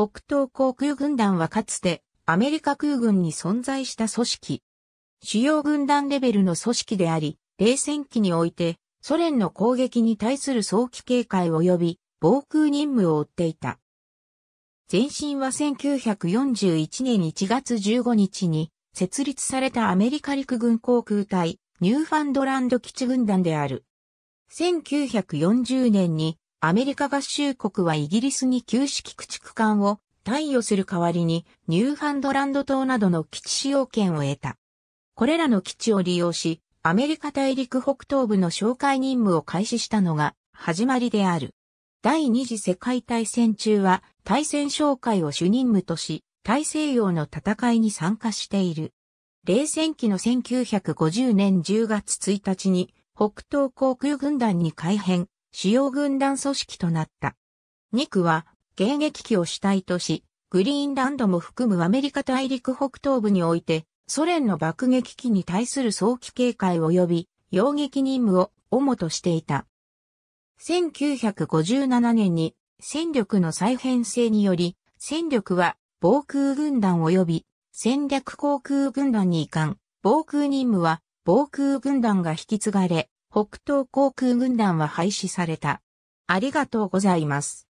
北東航空軍団はかつてアメリカ空軍に存在した組織。主要軍団レベルの組織であり、冷戦期においてソ連の攻撃に対する早期警戒及び防空任務を負っていた。前身は1941年1月15日に設立されたアメリカ陸軍航空隊ニューファンドランド基地軍団である。1940年にアメリカ合衆国はイギリスに旧式駆逐艦を貸与する代わりにニューファンドランド島などの基地使用権を得た。これらの基地を利用し、アメリカ大陸北東部の紹介任務を開始したのが始まりである。第二次世界大戦中は対戦紹介を主任務とし、大西洋の戦いに参加している。冷戦期の1950年10月1日に北東航空軍団に改編、主要軍団組織となった。2区は迎撃機を主体とし、グリーンランドも含むアメリカ大陸北東部において、ソ連の爆撃機に対する早期警戒及び、揚撃任務を主としていた。1957年に戦力の再編成により、戦力は防空軍団及び戦略航空軍団に移管、防空任務は防空軍団が引き継がれ、北東航空軍団は廃止された。ありがとうございます。